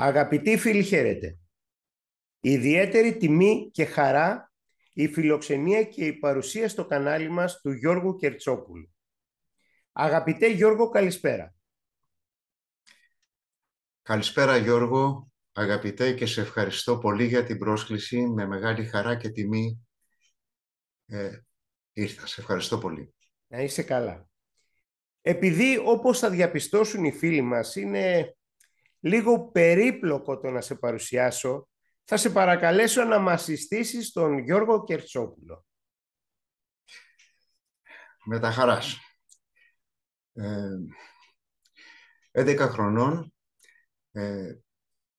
Αγαπητοί φίλοι, χαίρετε. Ιδιαίτερη τιμή και χαρά η φιλοξενία και η παρουσία στο κανάλι μας του Γιώργου Κερτσόπουλου. Αγαπητέ Γιώργο, καλησπέρα. Καλησπέρα Γιώργο, αγαπητέ και σε ευχαριστώ πολύ για την πρόσκληση. Με μεγάλη χαρά και τιμή ε, ήρθα. Σε ευχαριστώ πολύ. Να είσαι καλά. Επειδή όπως θα διαπιστώσουν οι φίλοι μας είναι λίγο περίπλοκο το να σε παρουσιάσω, θα σε παρακαλέσω να μας συστήσεις τον Γιώργο Κερτσόπουλο. Με τα χαράς. Ε, 11 χρονών ε,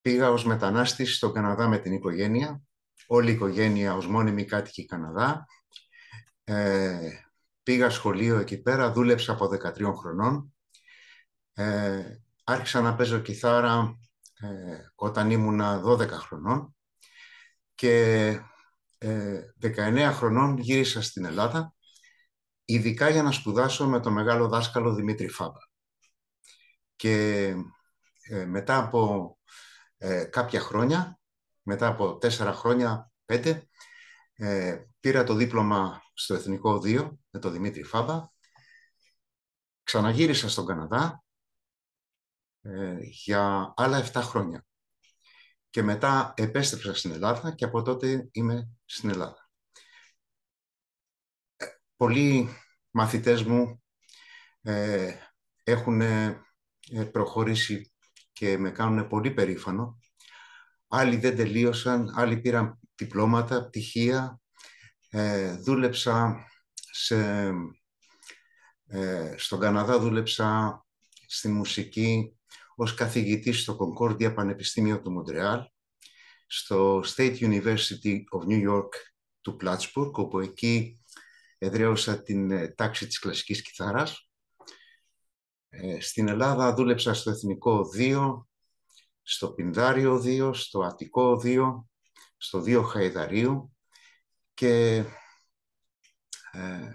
πήγα ως μετανάστης στο Καναδά με την οικογένεια. Όλη η οικογένεια ως μόνιμη κάτοικη Καναδά. Ε, πήγα σχολείο εκεί πέρα, δούλεψα από 13 χρονών. Ε, άρχισα να παίζω κιθάρα ε, όταν ήμουνα 12 χρονών και ε, 19 χρονών γύρισα στην Ελλάδα ειδικά για να σπουδάσω με τον μεγάλο δάσκαλο Δημήτρη Φάμπα. Και ε, μετά από ε, κάποια χρόνια, μετά από τέσσερα χρόνια, πέντε, ε, πήρα το δίπλωμα στο Εθνικό 2 με τον Δημήτρη Φάμπα. Ξαναγύρισα στον Καναδά ε, για άλλα 7 χρόνια. Και μετά επέστρεψα στην Ελλάδα και από τότε είμαι στην Ελλάδα. Ε, πολλοί μαθητές μου ε, έχουν προχωρήσει και με κάνουν πολύ περήφανο. Άλλοι δεν τελείωσαν, άλλοι πήραν διπλώματα, πτυχία. Ε, δούλεψα σε, ε, στον Καναδά, δούλεψα στη μουσική ως καθηγητής στο Concordia Πανεπιστήμιο του Μοντρεάλ, στο State University of New York του Πλάτσπουργκ, όπου εκεί εδραίωσα την ε, τάξη της κλασικής κιθάρας. Ε, στην Ελλάδα δούλεψα στο Εθνικό 2, στο Πινδάριο 2, στο Αττικό 2, στο 2 Χαϊδαρίου και ε,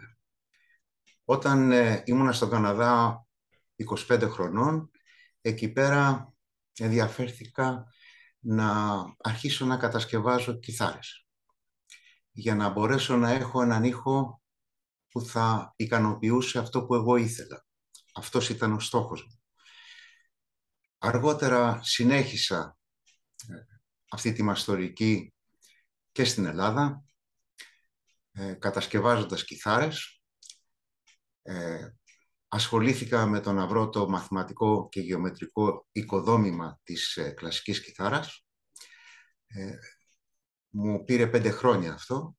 όταν ήμουν ε, ήμουνα στον Καναδά 25 χρονών εκεί πέρα ενδιαφέρθηκα να αρχίσω να κατασκευάζω κιθάρες για να μπορέσω να έχω έναν ήχο που θα ικανοποιούσε αυτό που εγώ ήθελα. Αυτός ήταν ο στόχος μου. Αργότερα συνέχισα ε, αυτή τη μαστορική και στην Ελλάδα, ε, κατασκευάζοντας κιθάρες, ε, ασχολήθηκα με το να βρω το μαθηματικό και γεωμετρικό οικοδόμημα της ε, κλασικής κιθάρας. Ε, μου πήρε πέντε χρόνια αυτό.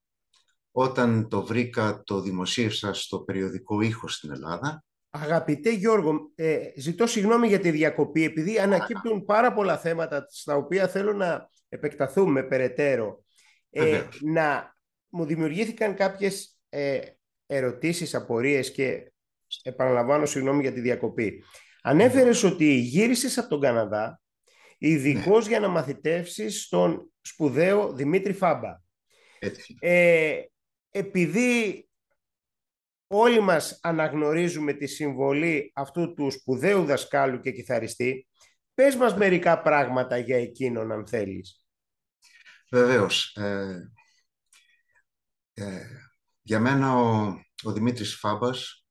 Όταν το βρήκα, το δημοσίευσα στο περιοδικό ήχος στην Ελλάδα. Αγαπητέ Γιώργο, ε, ζητώ συγγνώμη για τη διακοπή, επειδή ανακύπτουν πάρα πολλά θέματα στα οποία θέλω να επεκταθούμε περαιτέρω. Ε, να μου δημιουργήθηκαν κάποιες ε, ερωτήσεις, απορίες και επαναλαμβάνω συγγνώμη για τη διακοπή. Ανέφερες ναι. ότι γύρισες από τον Καναδά ειδικό ναι. για να μαθητεύσεις στον σπουδαίο Δημήτρη Φάμπα. Έτσι. Ε, επειδή όλοι μας αναγνωρίζουμε τη συμβολή αυτού του σπουδαίου δασκάλου και κιθαριστή, πες μας ναι. μερικά πράγματα για εκείνον αν θέλεις. Βεβαίως. Ε, ε για μένα ο, ο Δημήτρης Φάμπας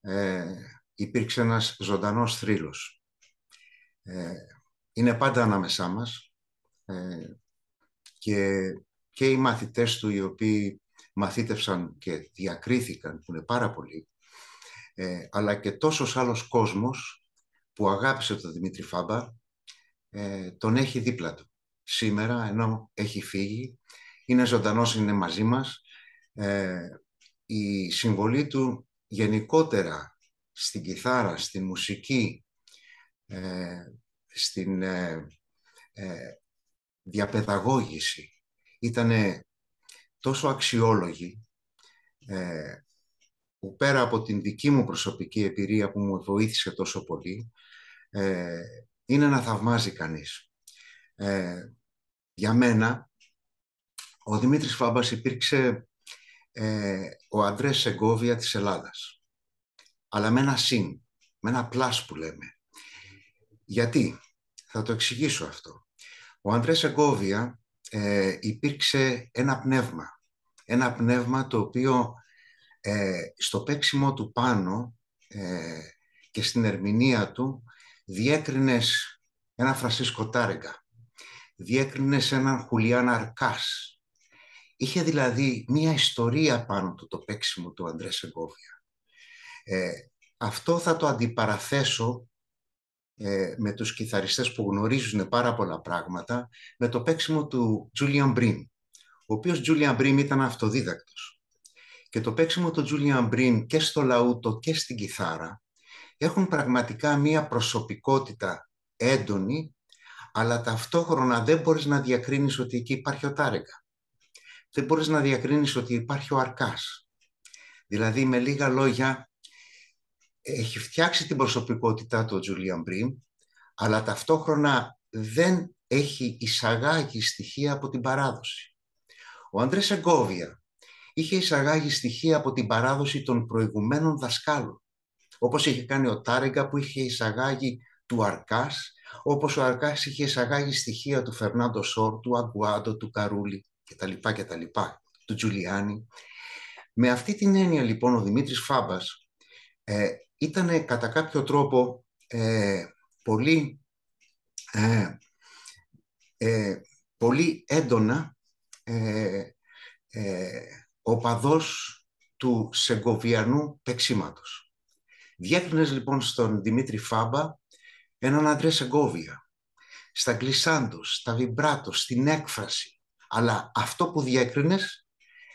ε, υπήρξε ένας ζωντανός θρύλος. Ε, είναι πάντα ανάμεσά μας ε, και, και οι μαθητές του οι οποίοι μαθήτευσαν και διακρίθηκαν, που είναι πάρα πολλοί, ε, αλλά και τόσος άλλος κόσμος που αγάπησε τον Δημήτρη Φάμπα, ε, τον έχει δίπλα του. Σήμερα, ενώ έχει φύγει, είναι ζωντανός, είναι μαζί μας. η συμβολή του γενικότερα στην κιθάρα, στη μουσική, ε, στην ε, ε διαπαιδαγώγηση ήταν τόσο αξιόλογη ε, που πέρα από την δική μου προσωπική εμπειρία που μου βοήθησε τόσο πολύ ε, είναι να θαυμάζει κανείς. Για μένα ο Δημήτρης Φάμπας υπήρξε ε, ο Αντρέ Σεγκόβια της Ελλάδας. Αλλά με ένα συν, με ένα πλάσ που λέμε. Γιατί, θα το εξηγήσω αυτό. Ο Αντρέ Σεγκόβια ε, υπήρξε ένα πνεύμα. Ένα πνεύμα το οποίο ε, στο παίξιμο του πάνω ε, και στην ερμηνεία του διέκρινες ένα Φρασίσκο Τάρεγκα, διέκρινες έναν Χουλιάν Αρκάς, Είχε δηλαδή μία ιστορία πάνω του το παίξιμο του Αντρέ Σεγκόβια. Ε, αυτό θα το αντιπαραθέσω ε, με τους κιθαριστές που γνωρίζουν πάρα πολλά πράγματα, με το παίξιμο του Julian Μπριν, ο οποίος Τζούλιαν Μπριν ήταν αυτοδίδακτος. Και το παίξιμο του Τζούλιαν Μπριν και στο λαούτο και στην κιθάρα έχουν πραγματικά μία προσωπικότητα έντονη, αλλά ταυτόχρονα δεν μπορείς να διακρίνεις ότι εκεί υπάρχει ο Τάρεγκα δεν μπορείς να διακρίνεις ότι υπάρχει ο αρκάς. Δηλαδή, με λίγα λόγια, έχει φτιάξει την προσωπικότητά του ο Τζουλιαν Μπριμ, αλλά ταυτόχρονα δεν έχει εισαγάγει στοιχεία από την παράδοση. Ο Αντρέ Σεγκόβια είχε εισαγάγει στοιχεία από την παράδοση των προηγουμένων δασκάλων, όπως είχε κάνει ο Τάρεγκα που είχε εισαγάγει του Αρκάς, όπως ο Αρκάς είχε εισαγάγει στοιχεία του Φερνάντο Σόρ, του Αγκουάντο, του Καρούλη και και τα λοιπά, τα λοιπά, του Τζουλιάνι. Με αυτή την έννοια λοιπόν ο Δημήτρης Φάμπας ε, ήταν κατά κάποιο τρόπο ε, πολύ, ε, ε, πολύ έντονα ε, οπαδός του Σεγκοβιανού παίξηματος. Διέκρινες λοιπόν στον Δημήτρη Φάμπα έναν Αντρέ Σεγκόβια, στα γκλισάντος, στα βιμπράτος, στην έκφραση, αλλά αυτό που διέκρινε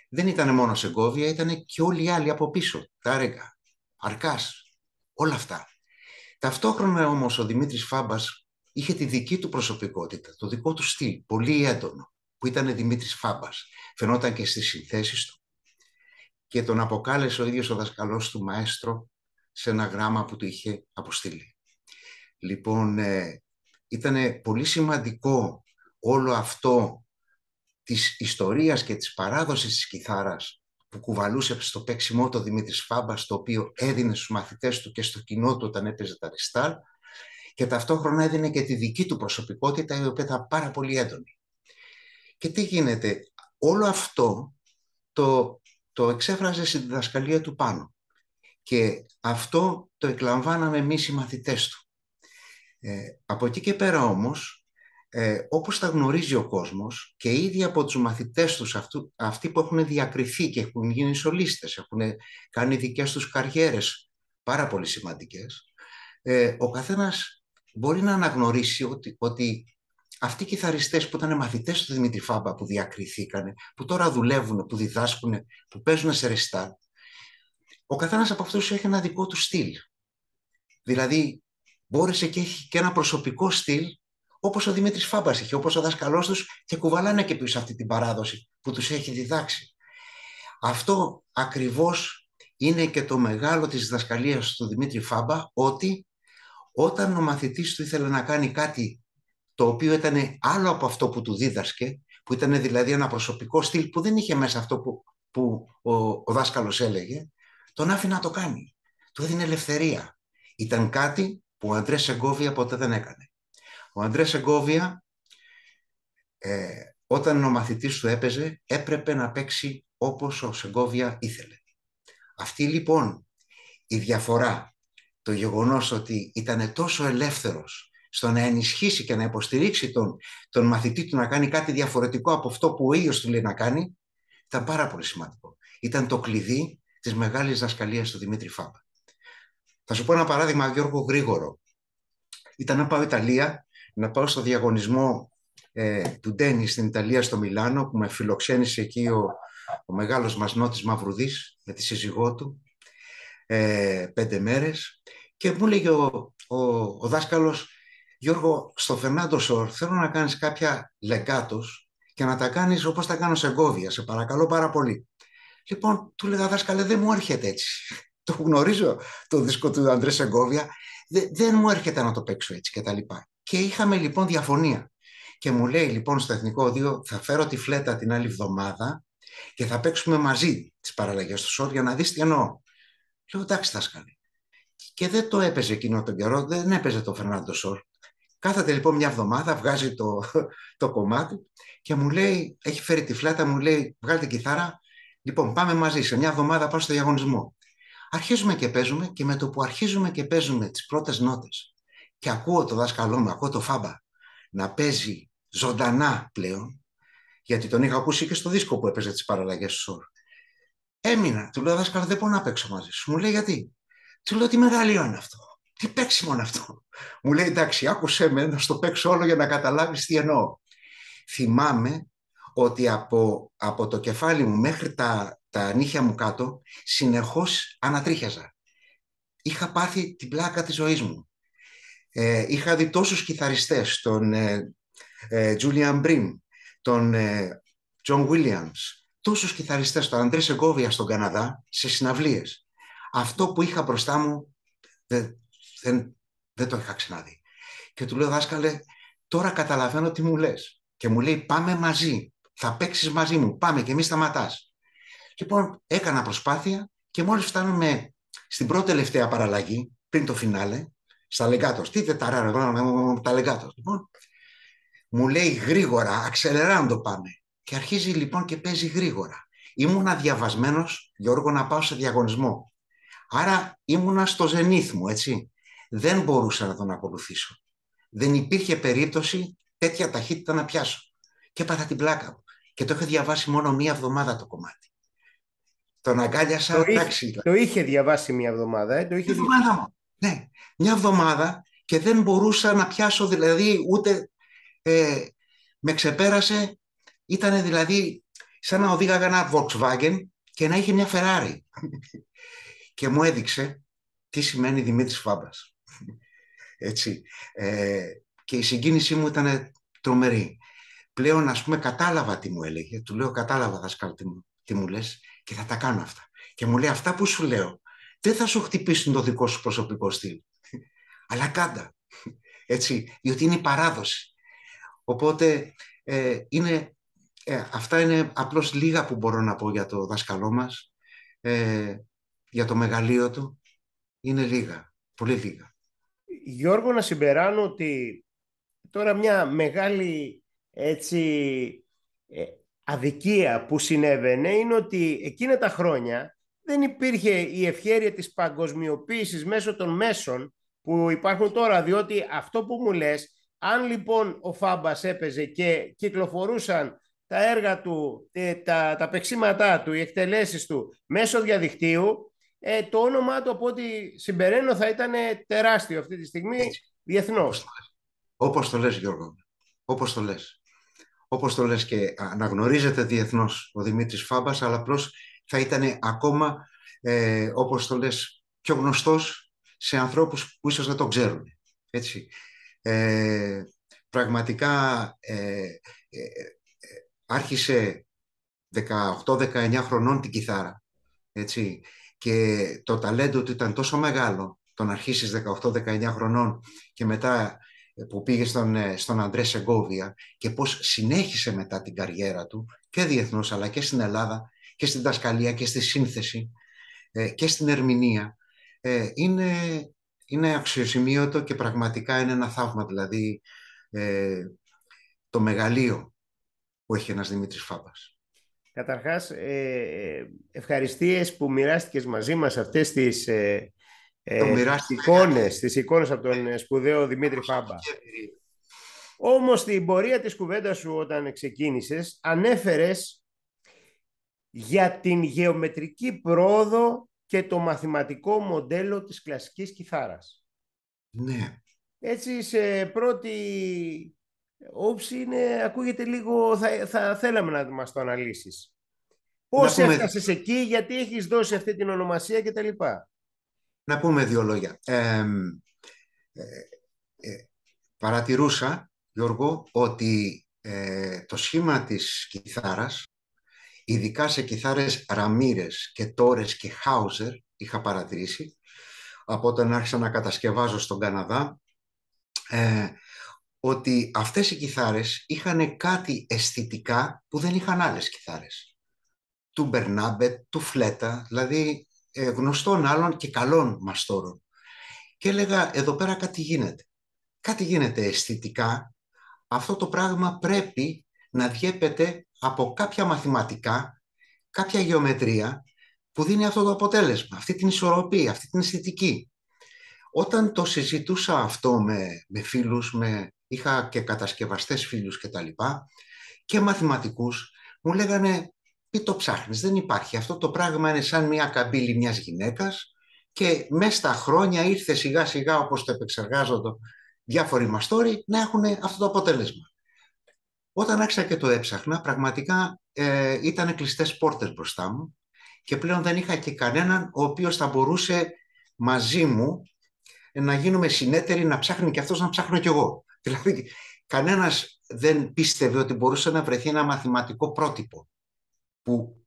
δεν ήταν μόνο κόβια, ήταν και όλοι οι άλλοι από πίσω. Τάρεκα, Αρκάς, όλα αυτά. Ταυτόχρονα όμως ο Δημήτρης Φάμπας είχε τη δική του προσωπικότητα, το δικό του στυλ, πολύ έντονο, που ήταν Δημήτρης Φάμπας, Φαινόταν και στις συνθέσεις του και τον αποκάλεσε ο ίδιος ο δασκαλός του μαέστρο σε ένα γράμμα που του είχε αποστείλει. Λοιπόν, ε, ήταν πολύ σημαντικό όλο αυτό της ιστορίας και της παράδοσης της κιθάρας που κουβαλούσε στο παίξιμό το Δημήτρης Φάμπας, το οποίο έδινε στους μαθητές του και στο κοινό του όταν έπαιζε τα ριστάλ και ταυτόχρονα έδινε και τη δική του προσωπικότητα η οποία ήταν πάρα πολύ έντονη. Και τι γίνεται, όλο αυτό το, το εξέφραζε στη διδασκαλία του πάνω και αυτό το εκλαμβάναμε εμείς οι μαθητές του. Ε, από εκεί και πέρα όμως ε, όπως τα γνωρίζει ο κόσμος και ήδη από τους μαθητές τους, αυτού, αυτοί που έχουν διακριθεί και έχουν γίνει σολίστες, έχουν κάνει δικές τους καριέρες πάρα πολύ σημαντικές, ε, ο καθένας μπορεί να αναγνωρίσει ότι, ότι αυτοί οι κιθαριστές που ήταν μαθητές του Δημήτρη που διακριθήκανε, που τώρα δουλεύουν, που διδάσκουν, που παίζουν σε ρεστά, ο καθένας από αυτούς έχει ένα δικό του στυλ. Δηλαδή, μπόρεσε και έχει και ένα προσωπικό στυλ όπως ο Δημήτρης Φάμπας είχε, όπως ο δάσκαλό τους και κουβαλάνε και πίσω αυτή την παράδοση που τους έχει διδάξει. Αυτό ακριβώς είναι και το μεγάλο της διδασκαλία του Δημήτρη Φάμπα, ότι όταν ο μαθητής του ήθελε να κάνει κάτι το οποίο ήταν άλλο από αυτό που του δίδασκε, που ήταν δηλαδή ένα προσωπικό στυλ που δεν είχε μέσα αυτό που, που ο, ο δάσκαλος έλεγε, τον άφηνε να το κάνει. Του έδινε ελευθερία. Ήταν κάτι που ο Αντρέ Σεγκόβια ποτέ δεν έκανε. Ο Αντρέ Σεγκόβια, ε, όταν ο μαθητής του έπαιζε, έπρεπε να παίξει όπως ο Σεγκόβια ήθελε. Αυτή λοιπόν η διαφορά, το γεγονός ότι ήταν τόσο ελεύθερος στο να ενισχύσει και να υποστηρίξει τον, τον μαθητή του να κάνει κάτι διαφορετικό από αυτό που ο ίδιος του λέει να κάνει, ήταν πάρα πολύ σημαντικό. Ήταν το κλειδί της μεγάλης δασκαλίας του Δημήτρη Φάμπα. Θα σου πω ένα παράδειγμα, Γιώργο Γρήγορο. Ήταν να πάω Ιταλία να πάω στο διαγωνισμό ε, του Ντένι στην Ιταλία, στο Μιλάνο, που με φιλοξένησε εκεί ο, ο μεγάλος μας Νότης Μαυρουδής, με τη σύζυγό του, ε, πέντε μέρες. Και μου λέγε ο, ο, δάσκαλος, Γιώργο, στο Φερνάντο Σορ θέλω να κάνεις κάποια λεγκάτος και να τα κάνεις όπως τα κάνω σε Γκόβια, σε παρακαλώ πάρα πολύ. Λοιπόν, του λέγα δάσκαλε, δεν μου έρχεται έτσι. το γνωρίζω το δίσκο του Αντρέ Σεγκόβια. δεν μου έρχεται να το παίξω έτσι και είχαμε λοιπόν διαφωνία. Και μου λέει λοιπόν στο Εθνικό Οδείο θα φέρω τη φλέτα την άλλη εβδομάδα και θα παίξουμε μαζί τις παραλλαγές του σόρ για να δεις τι εννοώ. Λέω εντάξει δάσκαλε. Και δεν το έπαιζε εκείνο τον καιρό, δεν έπαιζε το Φερνάντο Σόρ. Κάθεται λοιπόν μια εβδομάδα, βγάζει το, το κομμάτι και μου λέει, έχει φέρει τη φλέτα, μου λέει βγάλει την κιθάρα, λοιπόν πάμε μαζί, σε μια εβδομάδα πάω στο διαγωνισμό. Αρχίζουμε και παίζουμε και με το που αρχίζουμε και παίζουμε τις πρώτες νότες και ακούω το δάσκαλό μου, ακούω το Φάμπα να παίζει ζωντανά πλέον, γιατί τον είχα ακούσει και στο δίσκο που έπαιζε τις παραλλαγές του Σόρ. Έμεινα, του λέω δάσκαλο δεν μπορώ να παίξω μαζί σου. Μου λέει γιατί. Του λέω τι μεγαλείο είναι αυτό. Τι παίξιμο είναι αυτό. Μου λέει εντάξει, άκουσέ με να στο παίξω όλο για να καταλάβεις τι εννοώ. Θυμάμαι ότι από, από το κεφάλι μου μέχρι τα, τα νύχια μου κάτω συνεχώς ανατρίχιαζα. Είχα πάθει την πλάκα της ζωής μου. Ε, είχα δει τόσους κιθαριστές, τον ε, ε, Julian Brim, τον John Williams, τόσους κιθαριστές, τον Αντρέ Σεγκόβια στον Καναδά, σε συναυλίες. Αυτό που είχα μπροστά μου δεν, το είχα ξαναδεί. Και του λέω, δάσκαλε, τώρα καταλαβαίνω τι μου λες. Και μου λέει, πάμε μαζί, θα παίξεις μαζί μου, πάμε και μη σταματάς. Λοιπόν, έκανα προσπάθεια και μόλις φτάνουμε στην πρώτη τελευταία παραλλαγή, πριν το φινάλε, στα λεγκάτο. Τι τεταράρα, τα λεγκάτο. Λοιπόν, μου λέει γρήγορα, αξελεράντο πάμε. Και αρχίζει λοιπόν και παίζει γρήγορα. Ήμουνα διαβασμένος, Γιώργο, να πάω σε διαγωνισμό. Άρα ήμουνα στο ζενήθ μου, έτσι. Δεν μπορούσα να τον ακολουθήσω. Δεν υπήρχε περίπτωση τέτοια ταχύτητα να πιάσω. Και έπαθα την πλάκα μου. Και το είχα διαβάσει μόνο μία εβδομάδα το κομμάτι. Τον αγκάλιασα. Το, είχε, το είχε διαβάσει μία εβδομάδα, ε, το είχε διαβάσει. Ναι, μια εβδομάδα και δεν μπορούσα να πιάσω δηλαδή ούτε ε, με ξεπέρασε. Ήταν δηλαδή σαν να οδήγαγα ένα Volkswagen και να είχε μια Ferrari. και μου έδειξε τι σημαίνει Δημήτρης Φάμπας. Έτσι. Ε, και η συγκίνησή μου ήταν τρομερή. Πλέον, ας πούμε, κατάλαβα τι μου έλεγε. Του λέω, κατάλαβα, τα τι μου, τι μου λες και θα τα κάνω αυτά. Και μου λέει, αυτά που σου λέω, δεν θα σου χτυπήσουν το δικό σου προσωπικό στυλ. Αλλά κάντα. Έτσι, διότι είναι η παράδοση. Οπότε ε, είναι, ε, αυτά είναι απλώς λίγα που μπορώ να πω για το δάσκαλό μας, ε, για το μεγαλείο του. Είναι λίγα, πολύ λίγα. Γιώργο, να συμπεράνω ότι τώρα μια μεγάλη έτσι, ε, αδικία που συνέβαινε είναι ότι εκείνα τα χρόνια δεν υπήρχε η ευχέρεια της παγκοσμιοποίησης μέσω των μέσων που υπάρχουν τώρα, διότι αυτό που μου λες, αν λοιπόν ο Φάμπας έπαιζε και κυκλοφορούσαν τα έργα του, ε, τα, τα πεξίματά του, οι εκτελέσεις του μέσω διαδικτύου, ε, το όνομά του από ό,τι συμπεραίνω θα ήταν ε, τεράστιο αυτή τη στιγμή διεθνώς. Όπως το λες Γιώργο, όπως το λες, Όπως το λες και αναγνωρίζεται διεθνώς ο Δημήτρης Φάμπας, αλλά απλώς θα ήταν ακόμα, ε, όπως το λες, πιο γνωστός σε ανθρώπους που ίσως δεν το ξέρουν. Έτσι. Ε, πραγματικά ε, ε, άρχισε 18-19 χρονών την κιθάρα. Έτσι. Και το ταλέντο του ήταν τόσο μεγάλο, τον αρχίσεις 18-19 χρονών και μετά που πήγε στον, στον Αντρέ Σεγκόβια και πώς συνέχισε μετά την καριέρα του και διεθνώς αλλά και στην Ελλάδα και στην δασκαλία και στη σύνθεση ε, και στην ερμηνεία ε, είναι, είναι αξιοσημείωτο και πραγματικά είναι ένα θαύμα. Δηλαδή ε, το μεγαλείο που έχει ένας Δημήτρης Φάμπας. Καταρχάς, ε, ευχαριστίες που μοιράστηκες μαζί μας αυτές τις, ε, ε, τις εικόνες, τις εικόνες από τον σπουδαίο Δημήτρη Φάμπα. Όμως, στην πορεία της κουβέντας σου όταν ξεκίνησες, ανέφερες για την γεωμετρική πρόοδο και το μαθηματικό μοντέλο της κλασικής κιθάρας. Ναι. Έτσι σε πρώτη όψη είναι, ακούγεται λίγο, θα, θα θέλαμε να μας το αναλύσεις. Πώς έφτασες εκεί, γιατί έχεις δώσει αυτή την ονομασία και τα λοιπά. Να πούμε δύο λόγια. Ε, ε, παρατηρούσα, Γιώργο, ότι ε, το σχήμα της κιθάρας ειδικά σε κιθάρες Ραμύρες και Τόρες και Χάουζερ είχα παρατηρήσει από όταν άρχισα να κατασκευάζω στον Καναδά ε, ότι αυτές οι κιθάρες είχαν κάτι αισθητικά που δεν είχαν άλλες κιθάρες. Του Μπερνάμπετ, του Φλέτα, δηλαδή ε, γνωστών άλλων και καλών μαστόρων. Και έλεγα εδώ πέρα κάτι γίνεται. Κάτι γίνεται αισθητικά. Αυτό το πράγμα πρέπει να διέπεται από κάποια μαθηματικά, κάποια γεωμετρία που δίνει αυτό το αποτέλεσμα, αυτή την ισορροπία, αυτή την αισθητική. Όταν το συζητούσα αυτό με, με φίλους, με, είχα και κατασκευαστές φίλους και τα λοιπά, και μαθηματικούς, μου λέγανε πει το ψάχνεις, δεν υπάρχει. Αυτό το πράγμα είναι σαν μια καμπύλη μιας γυναίκας και μέσα στα χρόνια ήρθε σιγά σιγά όπως το επεξεργάζονται διάφοροι μαστόροι να έχουν αυτό το αποτέλεσμα. Όταν άρχισα και το έψαχνα, πραγματικά ε, ήταν κλειστές πόρτες μπροστά μου και πλέον δεν είχα και κανέναν ο οποίος θα μπορούσε μαζί μου να γίνουμε συνέτεροι, να ψάχνει και αυτός να ψάχνω κι εγώ. Δηλαδή, κανένας δεν πίστευε ότι μπορούσε να βρεθεί ένα μαθηματικό πρότυπο που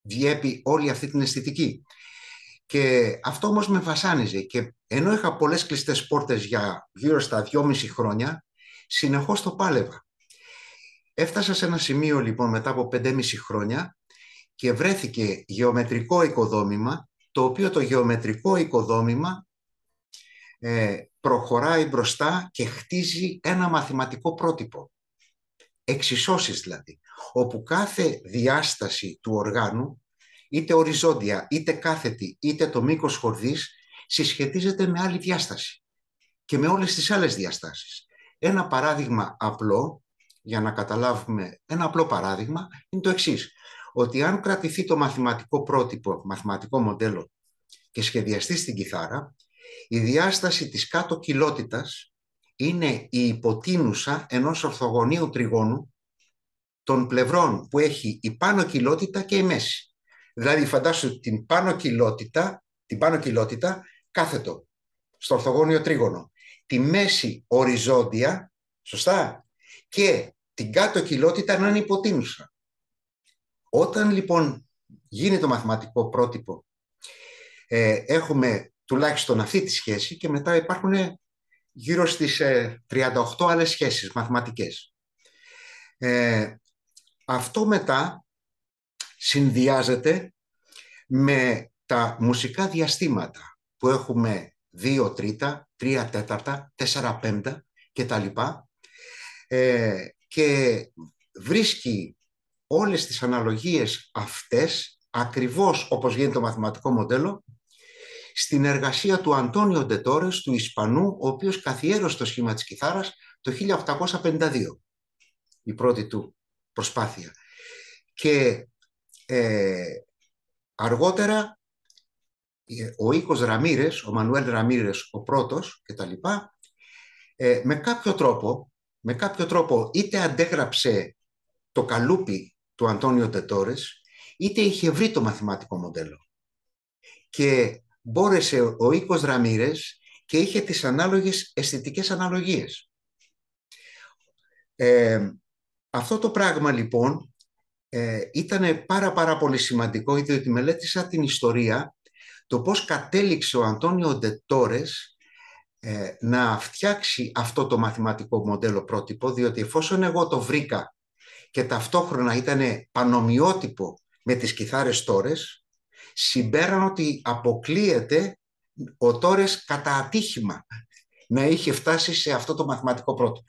διέπει όλη αυτή την αισθητική. Και αυτό όμως με βασάνιζε και ενώ είχα πολλές κλειστές πόρτες για γύρω στα δυόμιση χρόνια, συνεχώς το πάλευα. Έφτασα σε ένα σημείο λοιπόν μετά από 5,5 χρόνια και βρέθηκε γεωμετρικό οικοδόμημα, το οποίο το γεωμετρικό οικοδόμημα ε, προχωράει μπροστά και χτίζει ένα μαθηματικό πρότυπο. Εξισώσεις δηλαδή, όπου κάθε διάσταση του οργάνου, είτε οριζόντια, είτε κάθετη, είτε το μήκος χορδής, συσχετίζεται με άλλη διάσταση και με όλες τις άλλες διαστάσεις. Ένα παράδειγμα απλό για να καταλάβουμε ένα απλό παράδειγμα είναι το εξής. Ότι αν κρατηθεί το μαθηματικό πρότυπο, μαθηματικό μοντέλο και σχεδιαστεί στην κιθάρα, η διάσταση της κάτω κοιλότητας είναι η υποτείνουσα ενός ορθογωνίου τριγώνου των πλευρών που έχει η πάνω κοιλότητα και η μέση. Δηλαδή φαντάσου την πάνω κοιλότητα, την πάνω κοιλότητα κάθετο στο ορθογώνιο τρίγωνο. Τη μέση οριζόντια, σωστά, και την κάτω κοιλότητα να είναι υποτίμηση. Όταν λοιπόν γίνει το μαθηματικό πρότυπο, ε, έχουμε τουλάχιστον αυτή τη σχέση και μετά υπάρχουν ε, γύρω στις 38 ε, άλλες σχέσεις μαθηματικές. Ε, αυτό μετά συνδυάζεται με τα μουσικά διαστήματα που έχουμε 2 τρίτα, 3 τέταρτα, 4 πέμπτα και τα λοιπά. Ε, και βρίσκει όλες τις αναλογίες αυτές, ακριβώς όπως γίνεται το μαθηματικό μοντέλο, στην εργασία του Αντώνιο Ντετόρες, του Ισπανού, ο οποίος καθιέρωσε το σχήμα της κιθάρας το 1852, η πρώτη του προσπάθεια. Και ε, αργότερα ο οίκος Ραμύρες, ο Μανουέλ Ραμύρες ο πρώτος και ε, με κάποιο τρόπο με κάποιο τρόπο είτε αντέγραψε το καλούπι του Αντώνιο Τετόρες, είτε είχε βρει το μαθηματικό μοντέλο. Και μπόρεσε ο οίκος Ραμύρες και είχε τις ανάλογες αισθητικές αναλογίες. Ε, αυτό το πράγμα λοιπόν ε, ήταν πάρα πάρα πολύ σημαντικό, γιατί μελέτησα την ιστορία, το πώς κατέληξε ο Αντώνιο Ντετόρες ε, να φτιάξει αυτό το μαθηματικό μοντέλο πρότυπο, διότι εφόσον εγώ το βρήκα και ταυτόχρονα ήταν πανομοιότυπο με τις κιθάρες τόρες, συμπέραν ότι αποκλείεται ο τόρες κατά ατύχημα να είχε φτάσει σε αυτό το μαθηματικό πρότυπο.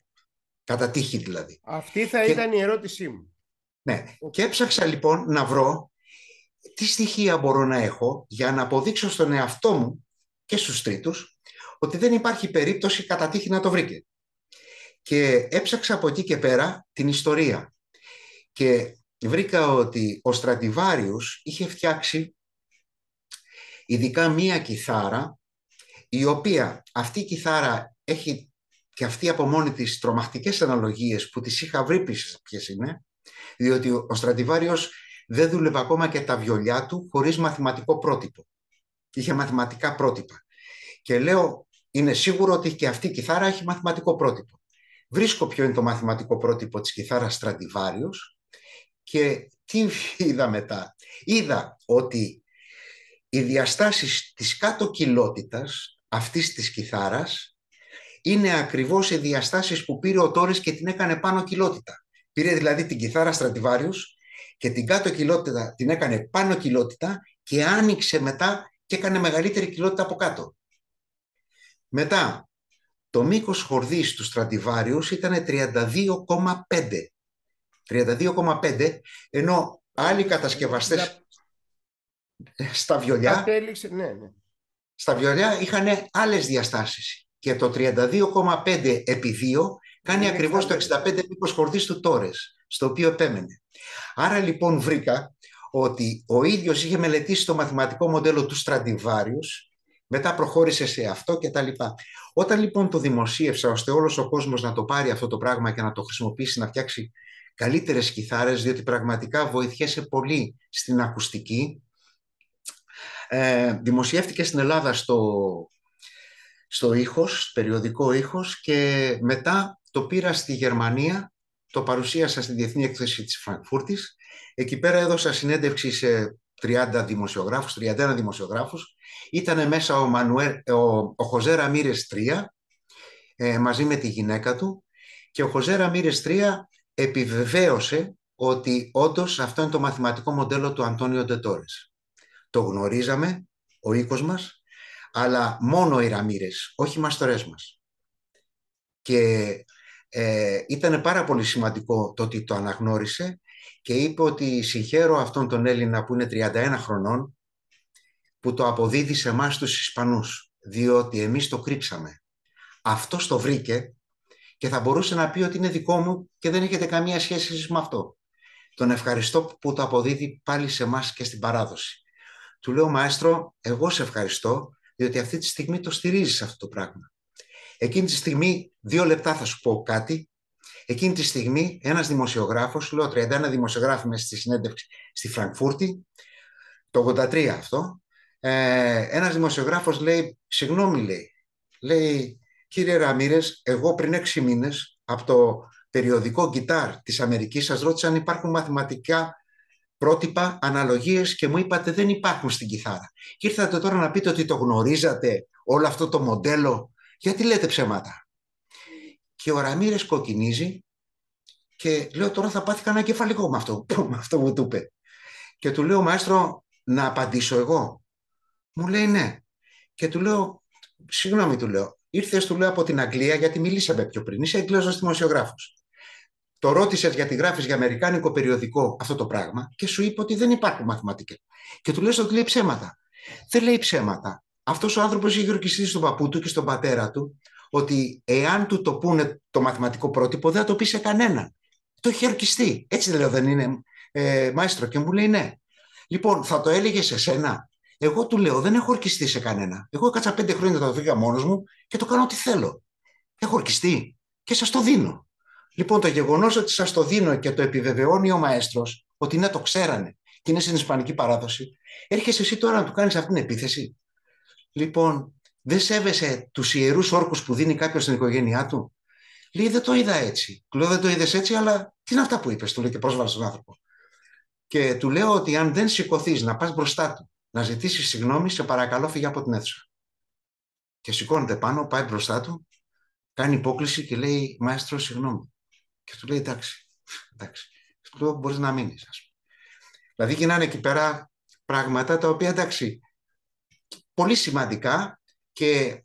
Κατά τύχη δηλαδή. Αυτή θα ήταν η ερώτησή μου. Ναι. Και έψαξα λοιπόν να βρω τι στοιχεία μπορώ να έχω για να αποδείξω στον εαυτό μου και στους τρίτους ότι δεν υπάρχει περίπτωση κατά τύχη να το βρήκε. Και έψαξα από εκεί και πέρα την ιστορία. Και βρήκα ότι ο Στρατιβάριος είχε φτιάξει ειδικά μία κιθάρα, η οποία αυτή η κιθάρα έχει και αυτή από μόνη της τρομακτικές αναλογίες που τις είχα βρει ποιες είναι, διότι ο Στρατιβάριος δεν δούλευε ακόμα και τα βιολιά του χωρίς μαθηματικό πρότυπο. Είχε μαθηματικά πρότυπα. Και λέω, είναι σίγουρο ότι και αυτή η κιθάρα έχει μαθηματικό πρότυπο. Βρίσκω ποιο είναι το μαθηματικό πρότυπο της κιθάρας Στραντιβάριος και τι είδα μετά. Είδα ότι οι διαστάσεις της κάτω κοιλότητας αυτής της κιθάρας είναι ακριβώς οι διαστάσεις που πήρε ο Τόρες και την έκανε πάνω κοιλότητα. Πήρε δηλαδή την κιθάρα Στρατιβάριους και την κάτω κοιλότητα την έκανε πάνω κοιλότητα και άνοιξε μετά και έκανε μεγαλύτερη κοιλότητα από κάτω. Μετά, το μήκος χορδής του Στρατιβάριους ήταν 32,5. 32,5, ενώ άλλοι κατασκευαστές στα βιολιά, ναι, ναι. στα βιολιά είχαν άλλες διαστάσεις. Και το 32,5 επί 2 κάνει ακριβώς το 65 μήκος χορδής του Τόρες, στο οποίο επέμενε. Άρα λοιπόν βρήκα ότι ο ίδιος είχε μελετήσει το μαθηματικό μοντέλο του Στρατιβάριους μετά προχώρησε σε αυτό και τα λοιπά. Όταν λοιπόν το δημοσίευσα, ώστε όλος ο κόσμος να το πάρει αυτό το πράγμα και να το χρησιμοποιήσει, να φτιάξει καλύτερες κιθάρες, διότι πραγματικά βοηθιέσαι πολύ στην ακουστική, ε, δημοσιεύτηκε στην Ελλάδα στο, στο ήχος, περιοδικό ήχος και μετά το πήρα στη Γερμανία, το παρουσίασα στη Διεθνή Εκθέση της Φραγκφούρτης. Εκεί πέρα έδωσα συνέντευξη σε 30 δημοσιογράφους, 31 δημοσιογράφους. Ήταν μέσα ο, Μανουέλ, ο, ο Χωζέ Ραμύρες Τρία ε, μαζί με τη γυναίκα του και ο Χωζέ Ραμύρες Τρία επιβεβαίωσε ότι όντως αυτό είναι το μαθηματικό μοντέλο του Αντώνιο Ντετόρες. Το γνωρίζαμε, ο οίκος μας, αλλά μόνο οι Ραμύρες, όχι οι μαστορές μας. Και ε, ήταν πάρα πολύ σημαντικό το ότι το αναγνώρισε και είπε ότι συγχαίρω αυτόν τον Έλληνα που είναι 31 χρονών που το αποδίδει σε εμάς τους Ισπανούς, διότι εμείς το κρύψαμε. Αυτός το βρήκε και θα μπορούσε να πει ότι είναι δικό μου και δεν έχετε καμία σχέση με αυτό. Τον ευχαριστώ που το αποδίδει πάλι σε εμάς και στην παράδοση. Του λέω, Μαέστρο, εγώ σε ευχαριστώ, διότι αυτή τη στιγμή το στηρίζεις αυτό το πράγμα. Εκείνη τη στιγμή, δύο λεπτά θα σου πω κάτι Εκείνη τη στιγμή ένας δημοσιογράφος, λέω 31 δημοσιογράφοι μέσα στη συνέντευξη στη Φραγκφούρτη, το 83 αυτό, ε, ένας δημοσιογράφος λέει, συγγνώμη λέει, λέει κύριε Ραμύρες, εγώ πριν έξι μήνες από το περιοδικό guitar της Αμερικής σας ρώτησα αν υπάρχουν μαθηματικά πρότυπα, αναλογίες και μου είπατε δεν υπάρχουν στην κιθάρα. Και ήρθατε τώρα να πείτε ότι το γνωρίζατε όλο αυτό το μοντέλο. Γιατί λέτε ψέματα και ο ραμίρε κοκκινίζει και λέω τώρα θα πάθει κανένα κεφαλικό με αυτό, με αυτό που του είπε. Και του λέω, Μαέστρο, να απαντήσω εγώ. Μου λέει ναι. Και του λέω, συγγνώμη, του λέω, ήρθες, του λέω από την Αγγλία, γιατί μιλήσαμε πιο πριν. Είσαι Αγγλέζος δημοσιογράφος. Το ρώτησε γιατί γράφεις για Αμερικάνικο περιοδικό αυτό το πράγμα και σου είπε ότι δεν υπάρχουν μαθηματικά. Και του λέω ότι λέει ψέματα. Δεν λέει ψέματα. Αυτός ο άνθρωπος είχε γυροκιστεί στον παππού του και στον πατέρα του ότι εάν του το πούνε το μαθηματικό πρότυπο, δεν θα το πει σε κανέναν. Το έχει ορκιστεί. Έτσι δεν λέω, δεν είναι ε, Και μου λέει ναι. Λοιπόν, θα το έλεγε σε σένα. Εγώ του λέω, δεν έχω ορκιστεί σε κανένα. Εγώ έκατσα πέντε χρόνια τα δω μόνος μου και το κάνω ό,τι θέλω. Έχω ορκιστεί και σας το δίνω. Λοιπόν, το γεγονός ότι σας το δίνω και το επιβεβαιώνει ο μαέστρος ότι ναι, το ξέρανε και είναι στην Ισπανική παράδοση, έρχεσαι εσύ τώρα να του κάνεις αυτή την επίθεση. Λοιπόν, δεν σέβεσαι τους ιερούς όρκους που δίνει κάποιος στην οικογένειά του. Λέει, δεν το είδα έτσι. Του λέω, δεν το είδες έτσι, αλλά τι είναι αυτά που είπες, του λέει και πρόσβαλε στον άνθρωπο. Και του λέω ότι αν δεν σηκωθείς να πας μπροστά του, να ζητήσεις συγγνώμη, σε παρακαλώ φύγει από την αίθουσα. Και σηκώνεται πάνω, πάει μπροστά του, κάνει υπόκληση και λέει, Μαέστρο, συγγνώμη. Και του λέει, εντάξει. εντάξει. Του λέω, μπορείς να μείνεις, ας πούμε. Δηλαδή, γίνανε εκεί πέρα πράγματα τα οποία εντάξει, πολύ σημαντικά, και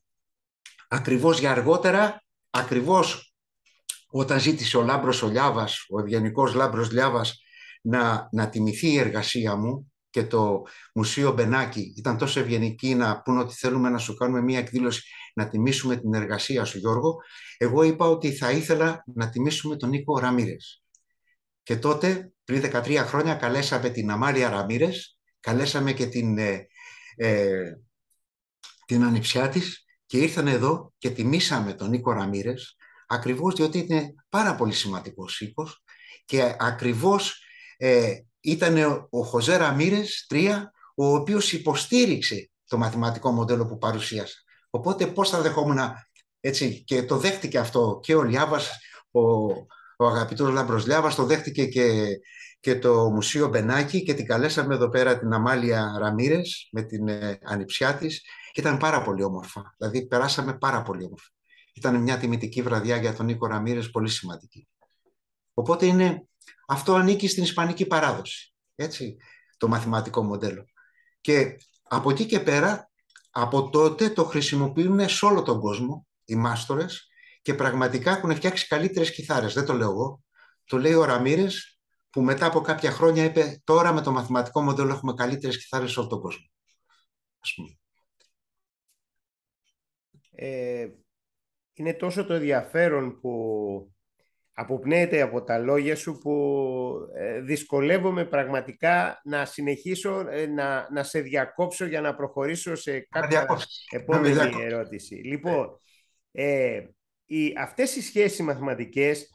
ακριβώς για αργότερα, ακριβώς όταν ζήτησε ο Λάμπρος ο Λιάβας, ο ευγενικός Λάμπρος Λιάβας, να, να τιμηθεί η εργασία μου και το Μουσείο Μπενάκη ήταν τόσο ευγενική να πούνε ότι θέλουμε να σου κάνουμε μία εκδήλωση να τιμήσουμε την εργασία σου Γιώργο, εγώ είπα ότι θα ήθελα να τιμήσουμε τον Νίκο Ραμύρες. Και τότε, πριν 13 χρόνια, καλέσαμε την Αμάλια Ραμύρες, καλέσαμε και την ε, ε, την ανιψιά της και ήρθαν εδώ και τιμήσαμε τον Νίκο Ραμύρες ακριβώς διότι είναι πάρα πολύ σημαντικός οίκος και ακριβώς ε, ήταν ο Χωζέ Ραμύρες τρία ο οποίος υποστήριξε το μαθηματικό μοντέλο που παρουσίασα. Οπότε πώς θα δεχόμουν έτσι και το δέχτηκε αυτό και ο Λιάβας ο, ο αγαπητός Λαμπροσλιάβας, το δέχτηκε και, και το Μουσείο Μπενάκη και την καλέσαμε εδώ πέρα την Αμάλια Ραμύρες με την ε, ανιψιά της και ήταν πάρα πολύ όμορφα, δηλαδή περάσαμε πάρα πολύ όμορφα. Ήταν μια τιμητική βραδιά για τον Νίκο Ραμύρες, πολύ σημαντική. Οπότε είναι, αυτό ανήκει στην ισπανική παράδοση, έτσι, το μαθηματικό μοντέλο. Και από εκεί και πέρα, από τότε το χρησιμοποιούν σε όλο τον κόσμο οι μάστορες και πραγματικά έχουν φτιάξει καλύτερες κιθάρες. Δεν το λέω εγώ. Το λέει ο Ραμύρης που μετά από κάποια χρόνια είπε τώρα με το μαθηματικό μοντέλο έχουμε καλύτερες κιθάρες σε όλο τον κόσμο. Ας πούμε. Ε, είναι τόσο το ενδιαφέρον που αποπνέεται από τα λόγια σου που ε, δυσκολεύομαι πραγματικά να συνεχίσω ε, να, να σε διακόψω για να προχωρήσω σε κάποια επόμενη ερώτηση. Λοιπόν, ε, οι, αυτές οι σχέσεις μαθηματικές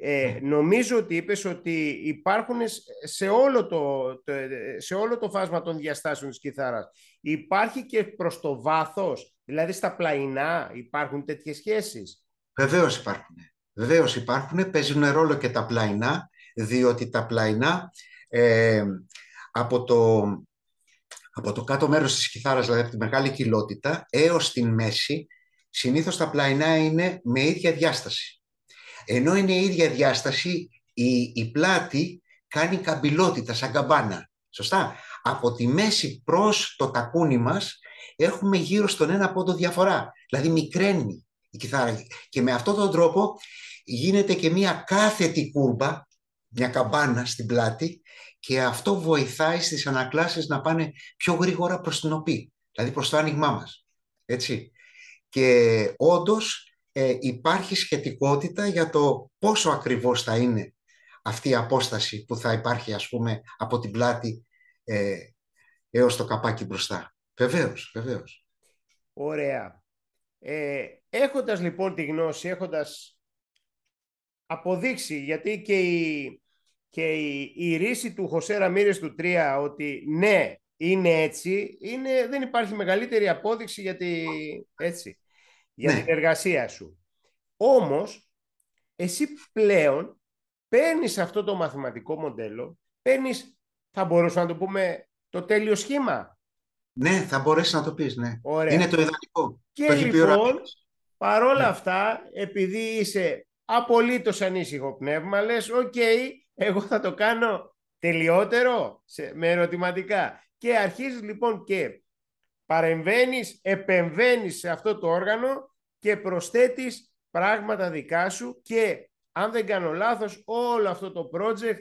ε, ναι. νομίζω ότι είπες ότι υπάρχουν σε όλο το, σε όλο το φάσμα των διαστάσεων της κιθάρας. Υπάρχει και προς το βάθος, δηλαδή στα πλαϊνά υπάρχουν τέτοιες σχέσεις. Βεβαίως υπάρχουν. Βεβαίως υπάρχουν, παίζουν ρόλο και τα πλαϊνά, διότι τα πλαϊνά ε, από, το, από το κάτω μέρος της κιθάρας, δηλαδή από τη μεγάλη κοιλότητα, έως την μέση, συνήθως τα πλαϊνά είναι με ίδια διάσταση. Ενώ είναι η ίδια διάσταση, η, η πλάτη κάνει καμπυλότητα σαν καμπάνα. Σωστά. Από τη μέση προς το τακούνι μας έχουμε γύρω στον ένα πόντο διαφορά. Δηλαδή μικραίνει η κιθάρα. Και με αυτόν τον τρόπο γίνεται και μια κάθετη κούρμπα, μια καμπάνα στην πλάτη και αυτό βοηθάει στις ανακλάσεις να πάνε πιο γρήγορα προς την οπή, δηλαδή προς το άνοιγμά μας. Έτσι και όντως ε, υπάρχει σχετικότητα για το πόσο ακριβώς θα είναι αυτή η απόσταση που θα υπάρχει ας πούμε από την πλάτη ε, έως το καπάκι μπροστά. Βεβαίως, βεβαίως. Ωραία. Ε, έχοντας λοιπόν τη γνώση, έχοντας αποδείξει, γιατί και η, και η, ρίση του Χωσέρα Ραμίρες του Τρία, ότι ναι, είναι έτσι, είναι, δεν υπάρχει μεγαλύτερη απόδειξη γιατί έτσι για ναι. την εργασία σου. Όμως, εσύ πλέον παίρνεις αυτό το μαθηματικό μοντέλο, παίρνεις, θα μπορούσα να το πούμε, το τέλειο σχήμα. Ναι, θα μπορέσεις να το πεις, ναι. Ωραία. Είναι το ιδανικό. Και λοιπόν, παρόλα ναι. αυτά, επειδή είσαι απολύτως ανήσυχο πνεύμα, λες, οκ, εγώ θα το κάνω τελειότερο, σε, με ερωτηματικά. Και αρχίζεις λοιπόν και παρεμβαίνεις, επεμβαίνεις σε αυτό το όργανο και προσθέτεις πράγματα δικά σου και αν δεν κάνω λάθος όλο αυτό το project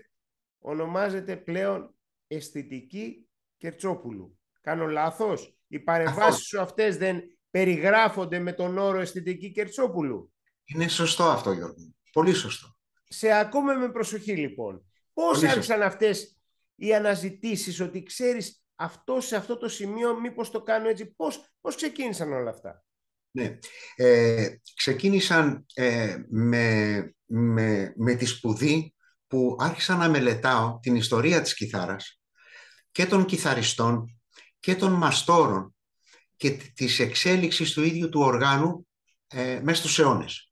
ονομάζεται πλέον αισθητική Κερτσόπουλου. Κάνω λάθος. Οι παρεμβάσεις σου αυτές δεν περιγράφονται με τον όρο αισθητική Κερτσόπουλου. Είναι σωστό αυτό Γιώργο. Πολύ σωστό. Σε ακούμε με προσοχή λοιπόν. Πώς άρχισαν αυτές οι αναζητήσεις ότι ξέρεις αυτό σε αυτό το σημείο μήπως το κάνω έτσι. Πώς, πώς ξεκίνησαν όλα αυτά. Ναι. Ε, ξεκίνησαν ε, με, με, με τη σπουδή που άρχισα να μελετάω την ιστορία της κιθάρας και των κιθαριστών και των μαστόρων και της εξέλιξης του ίδιου του οργάνου ε, μέσα στους αιώνες.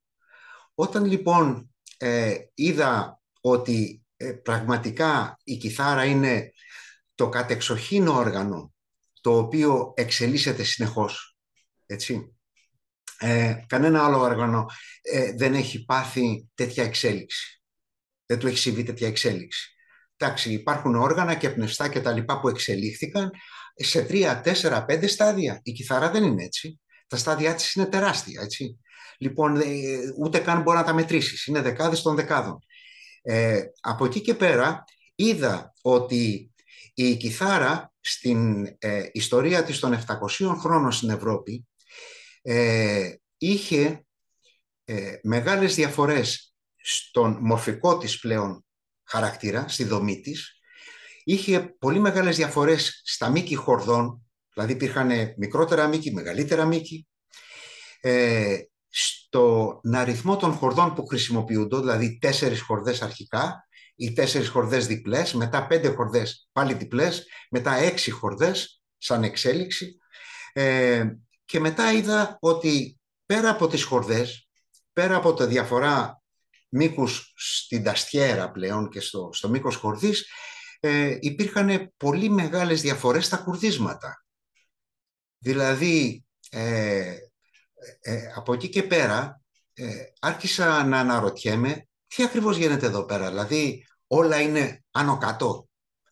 Όταν λοιπόν ε, είδα ότι πραγματικά η κιθάρα είναι το κατεξοχήν όργανο το οποίο εξελίσσεται συνεχώς. Έτσι. Ε, κανένα άλλο όργανο ε, δεν έχει πάθει τέτοια εξέλιξη. Δεν του έχει συμβεί τέτοια εξέλιξη. Εντάξει, υπάρχουν όργανα και πνευστά και τα λοιπά που εξελίχθηκαν σε τρία, τέσσερα, πέντε στάδια. Η κιθαρά δεν είναι έτσι. Τα στάδια της είναι τεράστια, έτσι. Λοιπόν, ε, ούτε καν μπορεί να τα μετρήσεις. Είναι δεκάδες των δεκάδων. Ε, από εκεί και πέρα είδα ότι η κιθάρα στην ε, ιστορία της των 700 χρόνων στην Ευρώπη ε, είχε ε, μεγάλες διαφορές στον μορφικό της πλέον χαρακτήρα, στη δομή της. Είχε πολύ μεγάλες διαφορές στα μήκη χορδών, δηλαδή υπήρχαν μικρότερα μήκη, μεγαλύτερα μήκη. Ε, στον αριθμό των χορδών που χρησιμοποιούνται, δηλαδή τέσσερις χορδές αρχικά, οι τέσσερις χορδές διπλές, μετά πέντε χορδές πάλι διπλές, μετά έξι χορδές σαν εξέλιξη ε, και μετά είδα ότι πέρα από τις χορδές, πέρα από τα διαφορά μήκους στην ταστιέρα πλέον και στο, στο μήκος χορδής, ε, υπήρχαν πολύ μεγάλες διαφορές στα κουρδίσματα. Δηλαδή, ε, ε, ε από εκεί και πέρα, άρχισα να αναρωτιέμαι τι ακριβώς γίνεται εδώ πέρα. Δηλαδή όλα είναι άνω κάτω.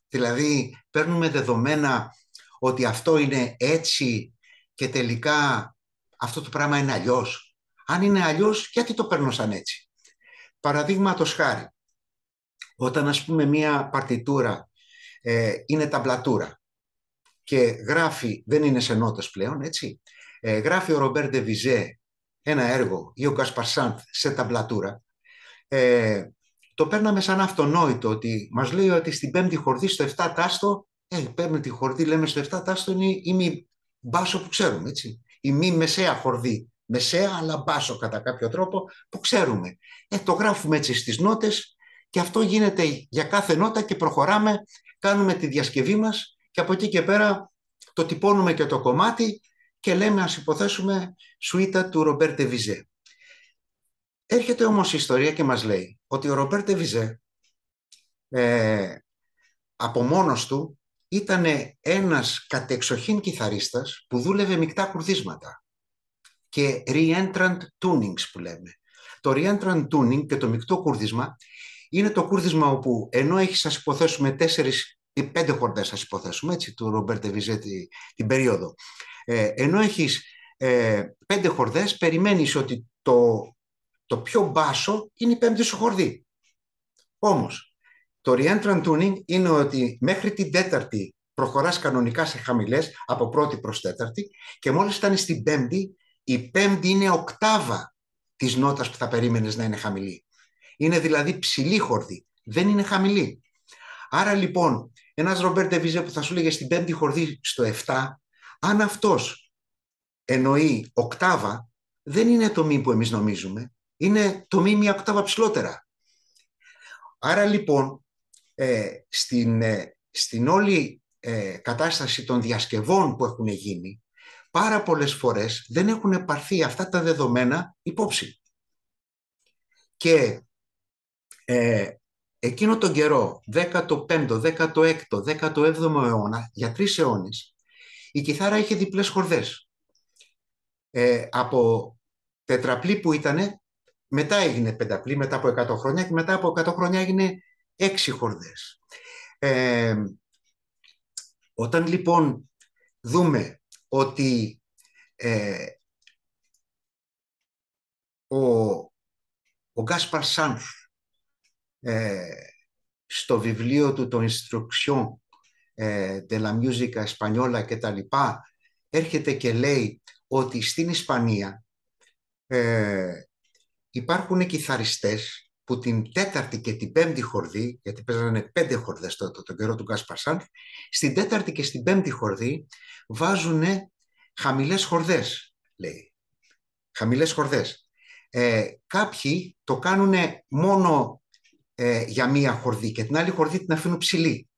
Δηλαδή παίρνουμε δεδομένα ότι αυτό είναι έτσι και τελικά αυτό το πράγμα είναι αλλιώς. Αν είναι αλλιώς, γιατί το παίρνω σαν έτσι. Παραδείγματος χάρη, όταν ας πούμε μία παρτιτούρα ε, είναι ταμπλατούρα και γράφει, δεν είναι σε νότες πλέον, έτσι, ε, γράφει ο Ρομπέρ Ντεβιζέ ένα έργο ή ο Γκασπαρσάντ σε ταμπλατούρα, ε, το παίρναμε σαν αυτονόητο ότι μας λέει ότι στην πέμπτη χορδή στο 7 τάστο, ε, η πέμπτη χορδή λέμε στο 7 τάστο είναι η μη μπάσο που ξέρουμε, έτσι. Η μη μεσαία χορδή, μεσαία αλλά μπάσο κατά κάποιο τρόπο που ξέρουμε. Ε, το γράφουμε έτσι στις νότες και αυτό γίνεται για κάθε νότα και προχωράμε, κάνουμε τη διασκευή μας και από εκεί και πέρα το τυπώνουμε και το κομμάτι και λέμε ας υποθέσουμε σουίτα του Ρομπέρτε Βιζέ. Έρχεται όμως η ιστορία και μας λέει ότι ο Ρομπέρτε Βιζέ ε, από μόνος του ήταν ένας κατεξοχήν κιθαρίστας που δούλευε μεικτά κουρδίσματα και re-entrant tunings που λέμε. Το re-entrant tuning και το μεικτό κουρδίσμα είναι το κουρδίσμα όπου ενώ έχει, ας υποθέσουμε, τέσσερις ή πέντε χορδές, ας υποθέσουμε, έτσι, του Ρομπέρτε Βιζέ την περίοδο, ε, ενώ έχεις ε, πέντε χορδές, περιμένεις ότι το το πιο μπάσο είναι η πέμπτη σου χορδή. Όμως, το reentrant tuning είναι ότι μέχρι την τέταρτη προχωράς κανονικά σε χαμηλές, από πρώτη προς τέταρτη, και μόλις ήταν στην πέμπτη, η πέμπτη είναι οκτάβα της νότας που θα περίμενες να είναι χαμηλή. Είναι δηλαδή ψηλή χορδή, δεν είναι χαμηλή. Άρα λοιπόν, ένας Ρομπέρ Βίζε που θα σου λέγε στην πέμπτη χορδή στο 7, αν αυτός εννοεί οκτάβα, δεν είναι το μη που εμείς νομίζουμε, είναι το μη μια τα ψηλότερα. Άρα λοιπόν, ε, στην, ε, στην όλη ε, κατάσταση των διασκευών που έχουν γίνει, πάρα πολλές φορές δεν έχουν πάρθει αυτά τα δεδομένα υπόψη. Και ε, εκείνο τον καιρό, 15ο, 16ο, 17ο αιώνα, για τρεις αιώνες, η κιθάρα είχε διπλές χορδές. από τετραπλή που ήτανε, μετά έγινε πενταπλή, μετά από 100 χρόνια και μετά από 100 χρόνια έγινε έξι χορδές. Ε, όταν λοιπόν δούμε ότι ε, ο, ο Γκάσπαρ ε, στο βιβλίο του «Το Instruction ε, de la Musica Española» και τα λοιπά, έρχεται και λέει ότι στην Ισπανία ε, υπάρχουν κιθαριστές που την τέταρτη και την πέμπτη χορδή, γιατί παίζανε πέντε χορδές τότε τον καιρό του Κάσπαρ Σάντ, στην τέταρτη και στην πέμπτη χορδή βάζουν χαμηλές χορδές, λέει. Χαμηλές χορδές. Ε, κάποιοι το κάνουν μόνο ε, για μία χορδή και την άλλη χορδή την αφήνουν ψηλή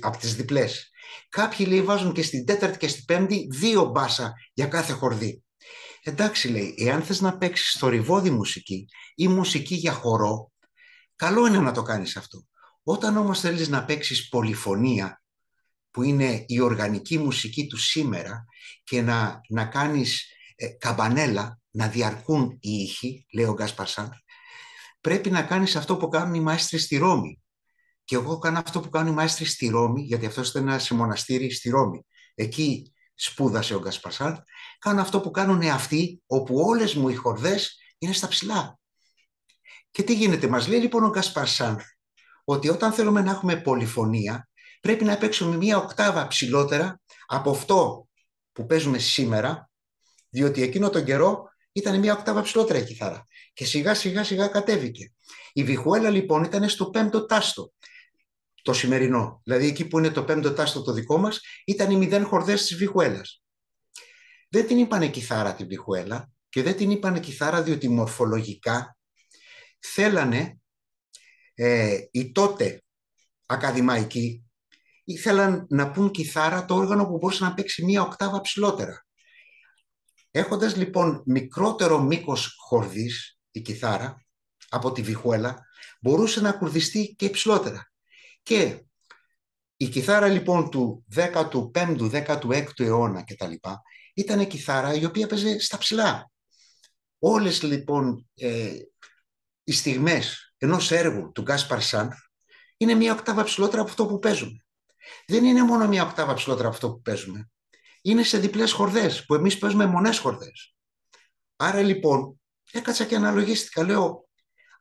από τις διπλές. Κάποιοι λέει βάζουν και στην τέταρτη και στην πέμπτη δύο μπάσα για κάθε χορδή. Εντάξει λέει, εάν θες να παίξεις θορυβόδη μουσική ή μουσική για χορό, καλό είναι να το κάνεις αυτό. Όταν όμως θέλεις να παίξεις πολυφωνία, που είναι η οργανική μουσική του σήμερα, και να, να κάνεις ε, καμπανέλα, να διαρκούν οι ήχοι, λέει ο Σάντ, πρέπει να κάνεις αυτό που κάνουν οι μαέστροι στη Ρώμη. Και εγώ κάνω αυτό που κάνουν οι μαέστροι στη Ρώμη, γιατί αυτός ήταν ένα σε μοναστήρι στη Ρώμη. Εκεί σπούδασε ο Γκασπασάρτ, κάνω αυτό που κάνουν αυτοί, όπου όλες μου οι χορδές είναι στα ψηλά. Και τι γίνεται, μας λέει λοιπόν ο Γκασπασάρτ, ότι όταν θέλουμε να έχουμε πολυφωνία, πρέπει να παίξουμε μία οκτάβα ψηλότερα από αυτό που παίζουμε σήμερα, διότι εκείνο τον καιρό ήταν μία οκτάβα ψηλότερα η κιθάρα. Και σιγά σιγά σιγά κατέβηκε. Η βιχουέλα λοιπόν ήταν στο πέμπτο τάστο το σημερινό. Δηλαδή εκεί που είναι το πέμπτο τάστο το δικό μας ήταν οι μηδέν χορδές της Βιχουέλας. Δεν την είπανε κιθάρα την Βιχουέλα και δεν την είπανε κιθάρα διότι μορφολογικά θέλανε ε, οι τότε ακαδημαϊκοί ήθελαν να πούν κιθάρα το όργανο που μπορούσε να παίξει μία οκτάβα ψηλότερα. Έχοντας λοιπόν μικρότερο μήκος χορδής, η κιθάρα, από τη βιχουέλα, μπορούσε να κουρδιστεί και υψηλότερα. Και η κιθάρα λοιπόν του 15ου, 16ου αιώνα λοιπά ήταν κιθάρα η οποία παίζει στα ψηλά. Όλες λοιπόν ε, οι στιγμές ενός έργου του Γκάσπαρ Σάντ είναι μια οκτάβα ψηλότερα από αυτό που παίζουμε. Δεν είναι μόνο μια οκτάβα ψηλότερα από αυτό που παίζουμε. Είναι σε διπλές χορδές που εμείς παίζουμε μονές χορδές. Άρα λοιπόν έκατσα και αναλογίστηκα. Λέω,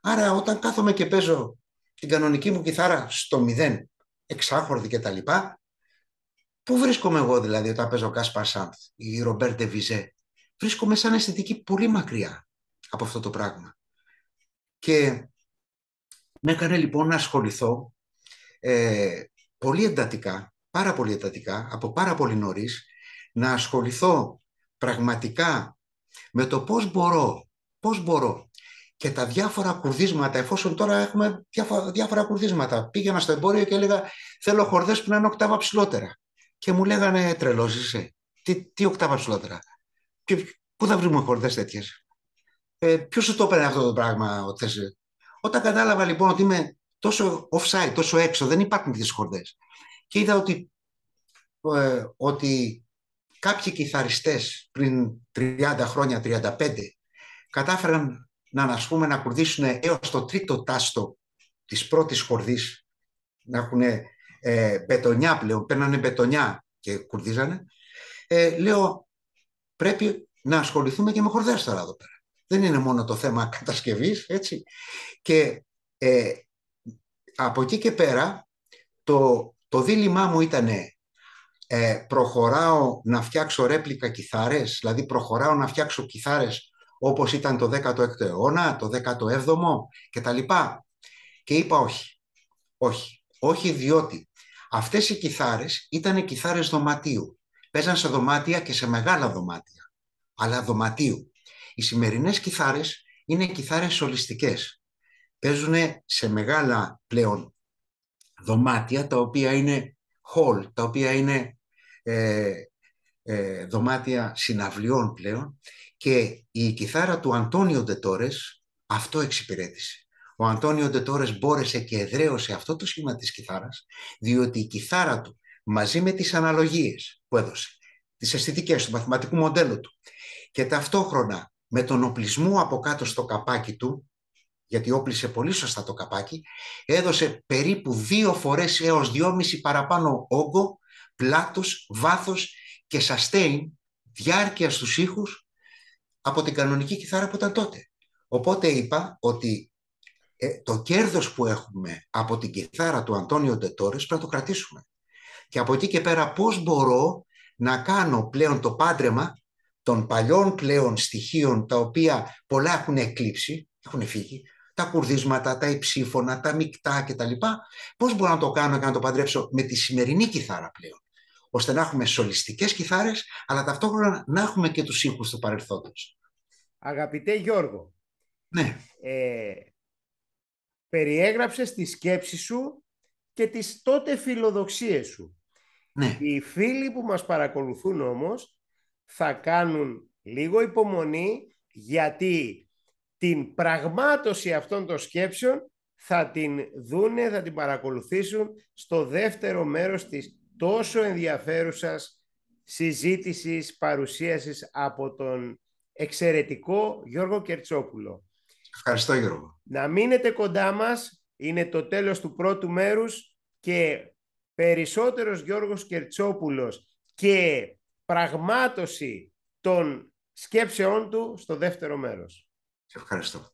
άρα όταν κάθομαι και παίζω την κανονική μου κιθάρα στο μηδέν, εξάχορδη λοιπά, Πού βρίσκομαι εγώ δηλαδή όταν παίζω Κάσπαρ Σάντ ή Ρομπέρντε Βιζέ. Βρίσκομαι σαν αισθητική πολύ μακριά από αυτό το πράγμα. Και με έκανε λοιπόν να ασχοληθώ ε, πολύ εντατικά, πάρα πολύ εντατικά, από πάρα πολύ νωρίς, να ασχοληθώ πραγματικά με το πώς μπορώ, πώς μπορώ και τα διάφορα κουρδίσματα, εφόσον τώρα έχουμε διάφορα, διάφορα κουρδίσματα. Πήγαινα στο εμπόριο και έλεγα θέλω χορδές που να είναι οκτάβα ψηλότερα. Και μου λέγανε τρελός είσαι, τι, τι οκτάβα ψηλότερα. Και, πού θα βρούμε χορδε τέτοιες. Ε, Ποιος σου το έπαιρνε αυτό το πράγμα ο Όταν κατάλαβα λοιπόν ότι είμαι τόσο offside, τόσο έξω, δεν υπάρχουν τέτοιες χορδές. Και είδα ότι, ε, ότι κάποιοι κιθαριστές πριν 30 χρόνια, 35, κατάφεραν να, ανασχούμε να κουρδίσουν έως το τρίτο τάστο της πρώτης χορδής, να έχουν ε, μπετονιά πλέον, παίρνανε μπετονιά και κουρδίζανε, ε, λέω πρέπει να ασχοληθούμε και με χορδές τώρα εδώ πέρα. Δεν είναι μόνο το θέμα κατασκευής, έτσι. Και ε, από εκεί και πέρα το, το δίλημά μου ήταν ε, προχωράω να φτιάξω ρέπλικα κιθάρες, δηλαδή προχωράω να φτιάξω κιθάρες όπως ήταν το 16ο αιώνα, το 17ο και τα λοιπά. Και είπα όχι. Όχι. Όχι διότι αυτές οι κιθάρες ήταν κιθάρες δωματίου. Παίζαν σε δωμάτια και σε μεγάλα δωμάτια, αλλά δωματίου. Οι σημερινές κιθάρες είναι κιθάρες σολιστικές. Παίζουν σε μεγάλα πλέον δωμάτια, τα οποία είναι hall, τα οποία είναι ε, ε, δωμάτια συναυλιών πλέον και η κιθάρα του Αντώνιο Ντετόρες αυτό εξυπηρέτησε. Ο Αντώνιο Ντετόρες μπόρεσε και εδραίωσε αυτό το σχήμα της κιθάρας, διότι η κιθάρα του μαζί με τις αναλογίες που έδωσε, τις αισθητικές του μαθηματικού μοντέλου του και ταυτόχρονα με τον οπλισμό από κάτω στο καπάκι του, γιατί όπλησε πολύ σωστά το καπάκι, έδωσε περίπου δύο φορές έως δυόμιση παραπάνω όγκο, πλάτος, βάθος και σαστέιν διάρκεια στους ήχους από την κανονική κιθάρα που ήταν τότε. Οπότε είπα ότι ε, το κέρδος που έχουμε από την κιθάρα του Αντώνιο Ντετόρες πρέπει να το κρατήσουμε. Και από εκεί και πέρα πώς μπορώ να κάνω πλέον το πάντρεμα των παλιών πλέον στοιχείων τα οποία πολλά έχουν εκλείψει, έχουν φύγει, τα κουρδίσματα, τα υψήφωνα, τα μεικτά κτλ. Πώς μπορώ να το κάνω και να το παντρέψω με τη σημερινή κιθάρα πλέον ώστε να έχουμε σολιστικές κιθάρες, αλλά ταυτόχρονα να έχουμε και τους ήχους του παρελθόντος. Αγαπητέ Γιώργο, ναι. ε, περιέγραψες τη σκέψη σου και τις τότε φιλοδοξίες σου. Ναι. Οι φίλοι που μας παρακολουθούν όμως θα κάνουν λίγο υπομονή γιατί την πραγμάτωση αυτών των σκέψεων θα την δούνε, θα την παρακολουθήσουν στο δεύτερο μέρος της τόσο ενδιαφέρουσας συζήτησης, παρουσίασης από τον εξαιρετικό Γιώργο Κερτσόπουλο. Ευχαριστώ Γιώργο. Να μείνετε κοντά μας, είναι το τέλος του πρώτου μέρους και περισσότερος Γιώργος Κερτσόπουλος και πραγμάτωση των σκέψεών του στο δεύτερο μέρος. ευχαριστώ.